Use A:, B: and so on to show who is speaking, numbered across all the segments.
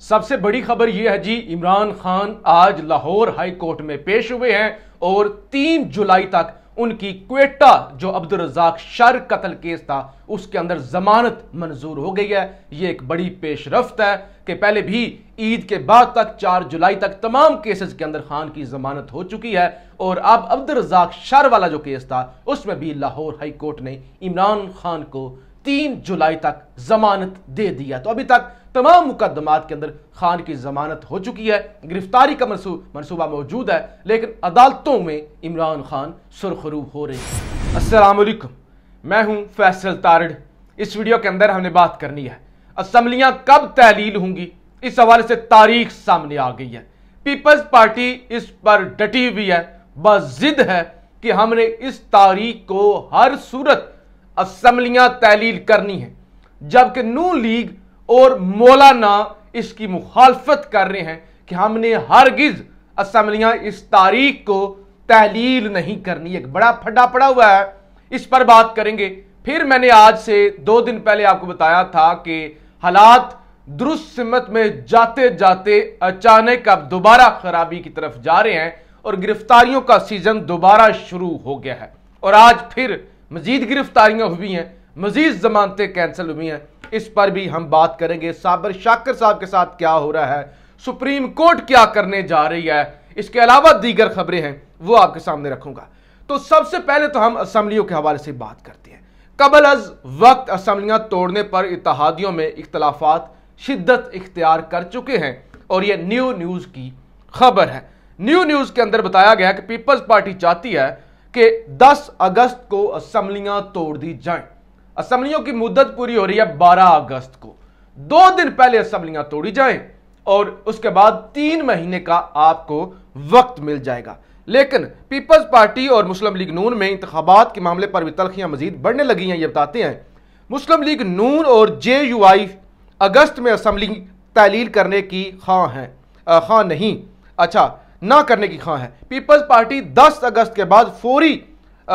A: सबसे बड़ी खबर यह है जी इमरान खान आज लाहौर हाई कोर्ट में पेश हुए हैं और तीन जुलाई तक उनकी क्वेटा जो अब्दुल रजाक शर कत्ल केस था उसके अंदर जमानत मंजूर हो गई है ये एक बड़ी पेशरफ्त है कि पहले भी ईद के बाद तक 4 जुलाई तक तमाम केसेस के अंदर खान की जमानत हो चुकी है और अब अब्दुल रजाक शर वाला जो केस था उसमें भी लाहौर हाई कोर्ट ने इमरान खान को तीन जुलाई तक जमानत दे दिया तो अभी तक तमाम मुकदमात के अंदर खान की जमानत हो चुकी है गिरफ्तारी का मनसूबा मौजूद है लेकिन अदालतों में इमरान खान सुरखरूब हो रही है असलकम मैं हूँ फैसल तारड़ इस वीडियो के अंदर हमने बात करनी है असम्बलियाँ कब तहलील होंगी इस हवाले से तारीख सामने आ गई है पीपल्स पार्टी इस पर डटी हुई है बजिद है कि हमने इस तारीख को हर सूरत असम्बलियाँ तहलील करनी है जबकि नू लीग और मौलाना इसकी मुखालफत कर रहे हैं कि हमने हरगिज असम्बलियाँ इस तारीख को तहलील नहीं करनी एक बड़ा फटा पड़ा हुआ है इस पर बात करेंगे फिर मैंने आज से दो दिन पहले आपको बताया था कि हालात दुरुस्त सिमत में जाते जाते अचानक अब दोबारा खराबी की तरफ जा रहे हैं और गिरफ्तारियों का सीजन दोबारा शुरू हो गया है और आज फिर मजीद गिरफ्तारियां हुई हैं मजीद जमानतें कैंसिल हुई हैं इस पर भी हम बात करेंगे साबर शाकर साहब के साथ क्या हो रहा है सुप्रीम कोर्ट क्या करने जा रही है इसके अलावा दीगर खबरें हैं वो आपके सामने रखूंगा तो सबसे पहले तो हम असम्बलियों के हवाले से बात करते हैं कबल अज वक्त असम्बलियां तोड़ने पर इतिहादियों में इख्तलाफात शिद्दत इख्तियार कर चुके हैं और यह न्यू न्यूज़ की खबर है न्यू न्यूज़ के अंदर बताया गया कि पीपल्स पार्टी चाहती है कि 10 अगस्त को असम्बलियां तोड़ दी जाएं असेंबलियों की मुद्दत पूरी हो रही है बारह अगस्त को दो दिन पहले असेंबलियां तोड़ी जाएं और उसके बाद तीन महीने का आपको वक्त मिल जाएगा लेकिन पीपल्स पार्टी और मुस्लिम लीग नून में इंतबात के मामले पर भी तलखियां मजीद बढ़ने लगी हैं ये बताते हैं मुस्लिम लीग नून और जे यू आई अगस्त में असम्बली तहलील करने की खां हैं खां नहीं अच्छा ना करने की खां है पीपल्स पार्टी 10 अगस्त के बाद फौरी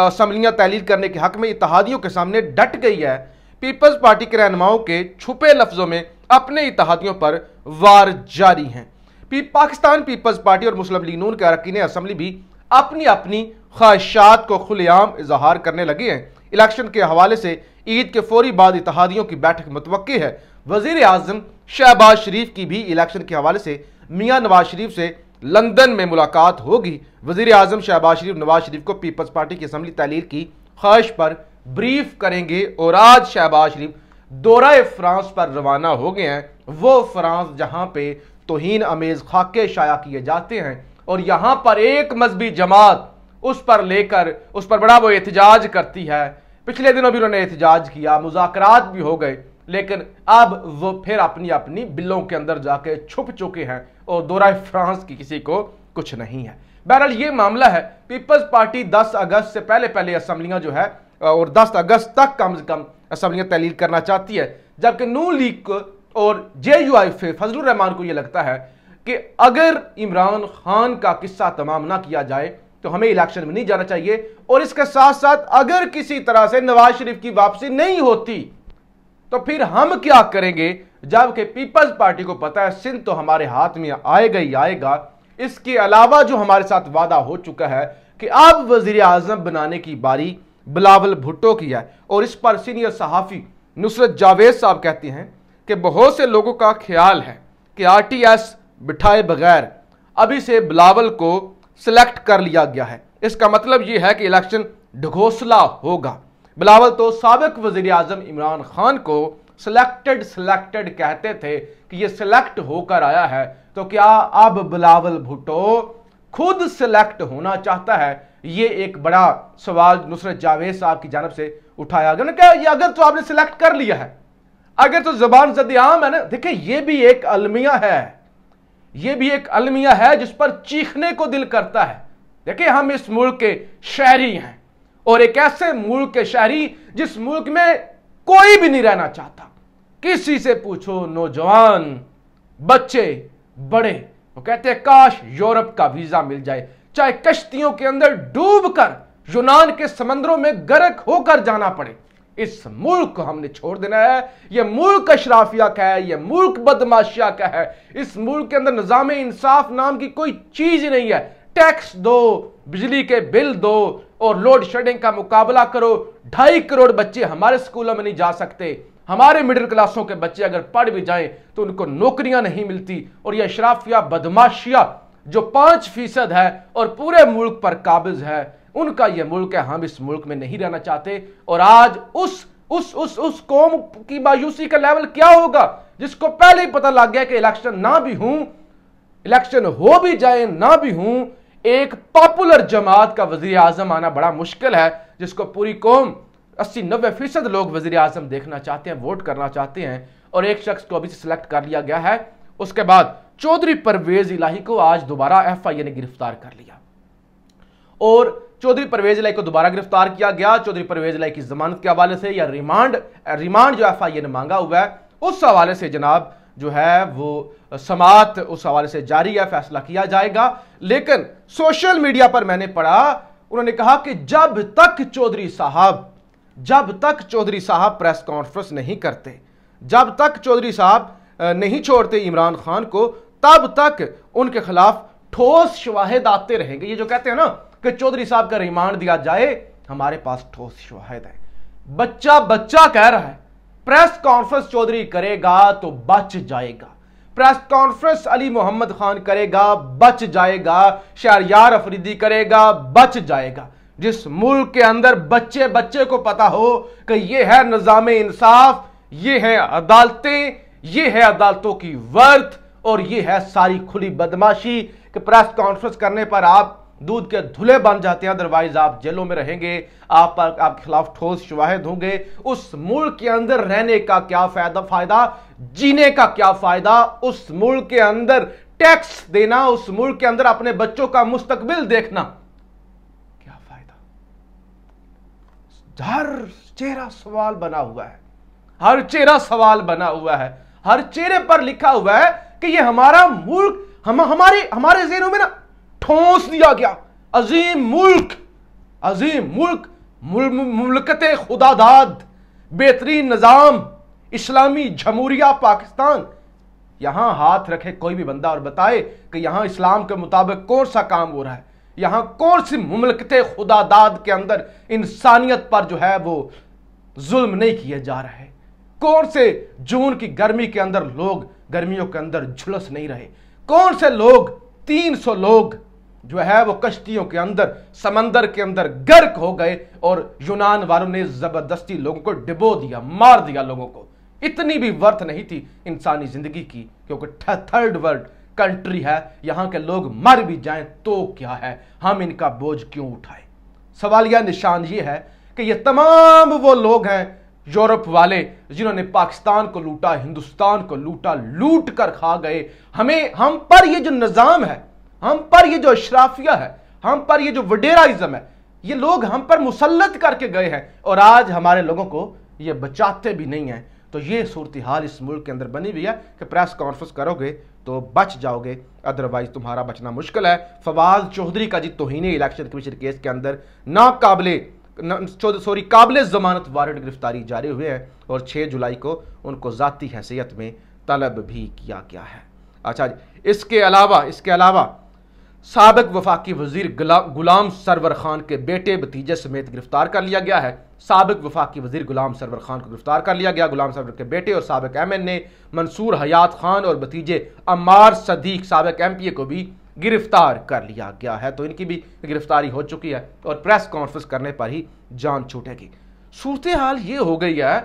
A: असम्बलियाँ तहलील करने के हक में इतिहादियों के सामने डट गई है पीपल्स पार्टी के रहनुमाओं के छुपे लफ्ज़ों में अपने इतिहादियों पर वार जारी हैं पी, पाकिस्तान पीपल्स पार्टी और मुस्लिम लीग नून के अरकिन असम्बली भी अपनी अपनी ख्वाहिशात को खुलेआम इजहार करने लगे हैं इलेक्शन के हवाले से ईद के फौरी बाद इतिहादियों की बैठक मुतव है वजीर अजम शहबाज शरीफ की भी इलेक्शन के हवाले से मियाँ नवाज शरीफ से लंदन में मुलाकात होगी वजीर अजम शहबाज शरीफ नवाज शरीफ को पीपल्स पार्टी की असम्बली तहलील की ख्वाहिश पर ब्रीफ करेंगे और आज शहबाज शरीफ दौरा फ्रांस पर रवाना हो गए हैं वो फ्रांस जहां पे तोहन अमेज खाके शाया किए जाते हैं और यहां पर एक मजहबी जमात उस पर लेकर उस पर बड़ा वो एहतजाज करती है पिछले दिनों भी उन्होंने एहतजाज किया मुजाकर भी हो गए लेकिन अब वो फिर अपनी अपनी बिलों के अंदर जाके छुप चुके हैं और दौरा फ्रांस की किसी को कुछ नहीं है बहरहाल ये मामला है पीपल्स पार्टी 10 अगस्त से पहले पहले असम्बलियां जो है और 10 अगस्त तक कम से कम असम्बलियां तहलील करना चाहती है जबकि नू लीग को और जे यू आई फे फजल रहमान को यह लगता है कि अगर इमरान खान का किस्सा तमाम ना किया जाए तो हमें इलेक्शन में नहीं जाना चाहिए और इसके साथ साथ अगर किसी तरह से नवाज शरीफ की वापसी नहीं होती तो फिर हम क्या करेंगे जबकि पीपल्स पार्टी को पता है सिंध तो हमारे हाथ में आएगा ही आएगा इसके अलावा जो हमारे साथ वादा हो चुका है कि अब वजीर आजम बनाने की बारी बिलावल भुट्टो की है और इस पर सीनियर सहाफ़ी नुसरत जावेद साहब कहती हैं कि बहुत से लोगों का ख्याल है कि आर टी एस बिठाए बगैर अभी से बिलावल को सिलेक्ट कर लिया गया है इसका मतलब ये है कि इलेक्शन ढघोसला होगा बिलावल तो सबक वजीर अजम इमरान खान को सिलेक्टेड सिलेक्टेड कहते थे कि ये सिलेक्ट होकर आया है तो क्या अब बिलावल भुट्टो खुद सिलेक्ट होना चाहता है ये एक बड़ा सवाल नुसरत जावेद साहब की जानब से उठाया गया क्या ये अगर तो आपने सिलेक्ट कर लिया है अगर तो जबान आम है ना देखिए ये भी एक अलमिया है ये भी एक अलमिया है जिस पर चीखने को दिल करता है देखिए हम इस मुल्क के शहरी हैं और एक ऐसे मुल्क के शहरी जिस मुल्क में कोई भी नहीं रहना चाहता किसी से पूछो नौजवान बच्चे बड़े वो कहते हैं काश यूरोप का वीजा मिल जाए चाहे कश्तियों के अंदर डूबकर यूनान के समंदरों में गर्क होकर जाना पड़े इस मुल्क को हमने छोड़ देना है यह मुल्क अशराफिया का है यह मुल्क बदमाशिया का है इस मुल्क के अंदर निज़ाम इंसाफ नाम की कोई चीज़ नहीं है टैक्स दो बिजली के बिल दो और लोड शेडिंग का मुकाबला करो ढाई करोड़ बच्चे हमारे स्कूलों में नहीं जा सकते हमारे मिडिल क्लासों के बच्चे अगर पढ़ भी जाएं तो उनको नौकरियां नहीं मिलती और यह शराफिया बदमाशिया जो पांच फीसद है और पूरे मुल्क पर काबिज है उनका यह मुल्क है हम इस मुल्क में नहीं रहना चाहते और आज उस उस उस उस कौम की मायूसी का लेवल क्या होगा जिसको पहले ही पता लग गया कि इलेक्शन ना भी हूं इलेक्शन हो भी जाए ना भी हूं एक पॉपुलर जमात का वजी अजम आना बड़ा मुश्किल है जिसको पूरी कौम अस्सी नब्बे फीसद लोग वजी अजम देखना चाहते हैं वोट करना चाहते हैं और एक शख्स को अभी से सिलेक्ट कर लिया गया है उसके बाद चौधरी परवेज इलाही को आज दोबारा एफ आई ए ने गिरफ्तार कर लिया और चौधरी परवेज इलाई को दोबारा गिरफ्तार किया गया चौधरी परवेज इलाई की जमानत के हवाले से या रिमांड रिमांड जो एफ आई ए ने मांगा हुआ है उस हवाले से जनाब जो है वो समात उस हवाले से जारी है फैसला किया जाएगा लेकिन सोशल मीडिया पर मैंने पढ़ा उन्होंने कहा कि जब तक चौधरी साहब जब तक चौधरी साहब प्रेस कॉन्फ्रेंस नहीं करते जब तक चौधरी साहब नहीं छोड़ते इमरान खान को तब तक उनके खिलाफ ठोस शवाहद आते रहेंगे ये जो कहते हैं ना कि चौधरी साहब का रिमांड दिया जाए हमारे पास ठोस शवाहद है बच्चा बच्चा कह रहा है प्रेस कॉन्फ्रेंस चौधरी करेगा तो बच जाएगा प्रेस कॉन्फ्रेंस अली मोहम्मद खान करेगा बच जाएगा शहरियार अफरीदी करेगा बच जाएगा जिस मुल्क के अंदर बच्चे बच्चे को पता हो कि ये है निज़ाम इंसाफ ये है अदालतें ये है अदालतों की वर्थ और ये है सारी खुली बदमाशी कि प्रेस कॉन्फ्रेंस करने पर आप दूध के धुले बन जाते हैं अदरवाइज आप जेलों में रहेंगे आप आपके खिलाफ ठोस शवाहद होंगे उस मुल्क के अंदर रहने का क्या फायदा फायदा जीने का क्या फायदा उस मुल्क के अंदर टैक्स देना उस मुल्क के अंदर अपने बच्चों का मुस्तकबिल देखना क्या फायदा हर चेहरा सवाल बना हुआ है हर चेहरा सवाल बना हुआ है हर चेहरे पर लिखा हुआ है कि ये हमारा मुल्क हम हमारे हमारे जेनों में ना ठोस दिया गया अजीम मुल्क अजीम मुल्क मुल्कत खुदादाद बेहतरीन निज़ाम इस्लामी जमहूरिया पाकिस्तान यहां हाथ रखे कोई भी बंदा और बताए कि यहां इस्लाम के मुताबिक कौन सा काम हो रहा है यहां कौन सी मुमलकत खुदादाद के अंदर इंसानियत पर जो है वो जुल्म नहीं किए जा रहे कौन से जून की गर्मी के अंदर लोग गर्मियों के अंदर झुलस नहीं रहे कौन से लोग 300 लोग जो है वो कश्तियों के अंदर समंदर के अंदर गर्क हो गए और यूनान वालों ने जबरदस्ती लोगों को डिबो दिया मार दिया लोगों को इतनी भी वर्थ नहीं थी इंसानी जिंदगी की क्योंकि थर्ड वर्ल्ड कंट्री है यहां के लोग मर भी जाएं तो क्या है हम इनका बोझ क्यों उठाएं सवालिया निशान ये है कि ये तमाम वो लोग हैं यूरोप वाले जिन्होंने पाकिस्तान को लूटा हिंदुस्तान को लूटा लूट कर खा गए हमें हम पर ये जो निज़ाम है हम पर ये जो अशराफिया है हम पर ये जो वडेराइजम है ये लोग हम पर मुसलत करके गए हैं और आज हमारे लोगों को ये बचाते भी नहीं हैं तो ये सूरत हाल इस मुल्क के अंदर बनी हुई है कि प्रेस कॉन्फ्रेंस करोगे तो बच जाओगे अदरवाइज तुम्हारा बचना मुश्किल है फवाद चौधरी का जी तोहनी इलेक्शन कमीशन केस के अंदर नाकाबले सॉरी काबिल जमानत वारंट गिरफ्तारी जारी हुए हैं और 6 जुलाई को उनको ज़ाती हैसियत में तलब भी किया गया है अच्छा इसके अलावा इसके अलावा सबक वफाकी वजीर गुलाम सरवर खान के बेटे भतीजे समेत गिरफ्तार कर लिया गया है सबक वफाकी वजीर गुलाम सरवर खान को गिरफ्तार कर लिया गया गुलाम सरवर के बेटे और सबक M N A Mansoor Hayat Khan और भतीजे अमार सदीक सबक एम पी ए को भी गिरफ्तार कर लिया गया है तो इनकी भी गिरफ्तारी हो चुकी है और प्रेस कॉन्फ्रेंस करने पर ही जान छूटेगी सूरत हाल ये हो गई है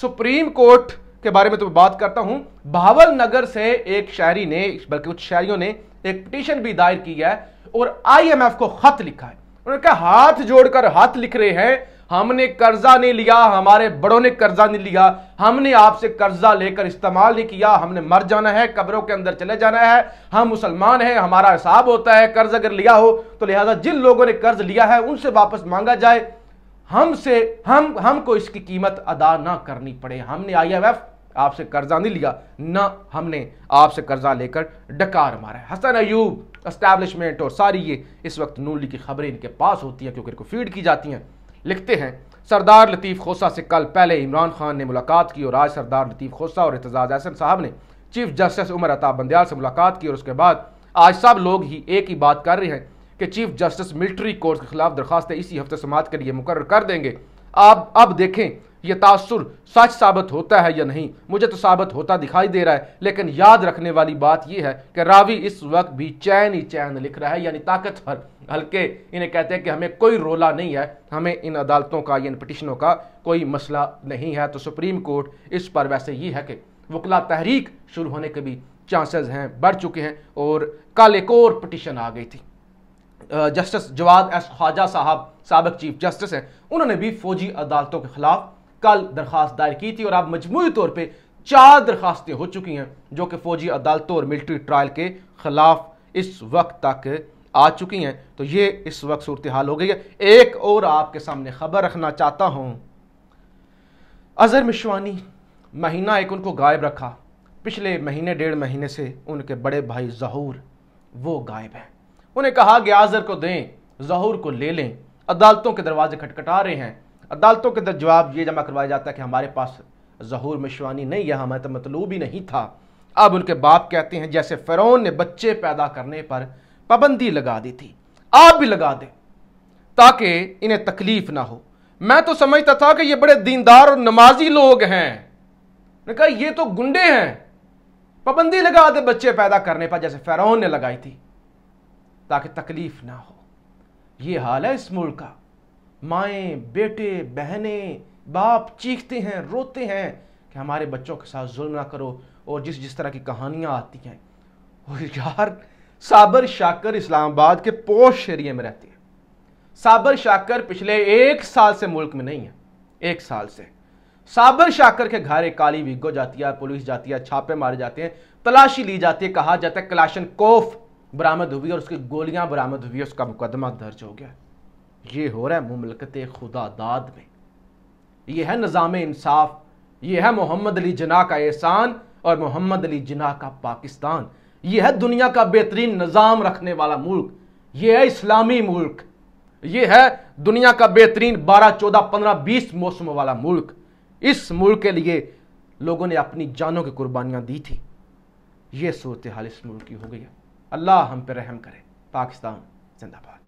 A: सुप्रीम कोर्ट के बारे में तो बात करता हूं भावल नगर से एक शायरी ने बल्कि कुछ शायरियों ने एक पिटिशन भी दायर की है और आईएमएफ को खत लिखा है उन्होंने कहा हाथ जोड़कर हाथ लिख रहे हैं हमने कर्जा नहीं लिया हमारे बड़ों ने कर्जा नहीं लिया हमने आपसे कर्जा लेकर इस्तेमाल नहीं किया हमने मर जाना है कब्रों के अंदर चले जाना है हम मुसलमान हैं हमारा हिसाब होता है कर्ज अगर लिया हो तो लिहाजा जिन लोगों ने कर्ज लिया है उनसे वापस मांगा जाए हमसे हम हमको इसकी कीमत अदा ना करनी पड़े हमने आईएमएफ आपसे कर्जा नहीं लिया ना हमने आपसे कर्जा लेकर डकार मारा है हसन अयूब इस्टेब्लिशमेंट और सारी ये इस वक्त नूली की खबरें इनके पास होती हैं क्योंकि इनको फीड की जाती हैं लिखते हैं सरदार लतीफ़ खोसा से कल पहले इमरान खान ने मुलाकात की और आज सरदार लतीफ़ खोसा और एतजाज़ अहसन साहब ने चीफ जस्टिस उमर अताब बंदयाल से मुलाकात की और उसके बाद आज सब लोग ही एक ही बात कर रहे हैं कि चीफ जस्टिस मिलिट्री कोर्ट के खिलाफ दरखास्तें इसी हफ्ते समात के लिए मुकर कर देंगे आप अब देखें यह तासर सच साबित होता है या नहीं मुझे तो साबित होता दिखाई दे रहा है लेकिन याद रखने वाली बात यह है कि रावी इस वक्त भी चैन ही चैन लिख रहा है यानी ताकत हर हल्के इन्हें कहते हैं कि हमें कोई रोला नहीं है हमें इन अदालतों का या इन पटिशनों का कोई मसला नहीं है तो सुप्रीम कोर्ट इस पर वैसे ये है कि वकला तहरीक शुरू होने के भी चांसेस हैं बढ़ चुके हैं और कल एक और पटिशन आ गई थी जस्टिस जवाद एस ख्वाजा साहब सबक चीफ जस्टिस हैं उन्होंने भी फौजी अदालतों के खिलाफ कल दरख्वास्त दायर की थी और अब मजमू तौर पर चार दरखास्तें हो चुकी हैं जो कि फौजी अदालतों और मिलिट्री ट्रायल के खिलाफ इस वक्त तक आ चुकी हैं तो ये इस वक्त सूरत हाल हो गई है एक और आपके सामने खबर रखना चाहता हूँ अजहर मिशवानी महीना एक उनको गायब रखा पिछले महीने डेढ़ महीने से उनके बड़े भाई जहूर वो गायब हैं उन्हें कहा आजर को दें जहूर को ले लें अदालतों के दरवाजे खटखटा रहे हैं अदालतों के जवाब ये जमा करवाया जाता है कि हमारे पास जहूर मिशवानी नहीं है हमें तो मतलूब ही नहीं था अब उनके बाप कहते हैं जैसे फ़िरौन ने बच्चे पैदा करने पर पाबंदी लगा दी थी आप भी लगा दें ताकि इन्हें तकलीफ ना हो मैं तो समझता था कि ये बड़े दीनदार और नमाजी लोग हैं ने कहा ये तो गुंडे हैं पाबंदी लगा दे बच्चे पैदा करने पर जैसे फ़िरौन ने लगाई थी ताकि तकलीफ़ ना हो ये हाल है इस मुल्क का माएँ बेटे बहने बाप चीखते हैं रोते हैं कि हमारे बच्चों के साथ जुल्म ना करो और जिस जिस तरह की कहानियाँ आती हैं यार साबर शाकर इस्लामाबाद के पोश एरिए में रहती है साबर शाकर पिछले एक साल से मुल्क में नहीं है एक साल से साबर शाकर के घर एक काली विगो जाती है पुलिस जाती है छापे मारे जाते हैं तलाशी ली जाती है कहा जाता है कलाशन कोफ बरामद हुई और उसकी गोलियां बरामद हुई उसका मुकदमा दर्ज हो गया ये हो रहा है मुमलकत खुदा दाद में ये है निज़ाम इंसाफ ये है मोहम्मद अली जना का एहसान और मोहम्मद अली जना का पाकिस्तान ये है दुनिया का बेहतरीन निज़ाम रखने वाला मुल्क ये है इस्लामी मुल्क ये है दुनिया का बेहतरीन बारह चौदह पंद्रह बीस मौसम वाला मुल्क इस मुल्क के लिए लोगों ने अपनी जानों की कुर्बानियाँ दी थी ये सूरत हाल इस मुल्क की हो गई है अल्लाह हम पर रहम करे पाकिस्तान जिंदाबाद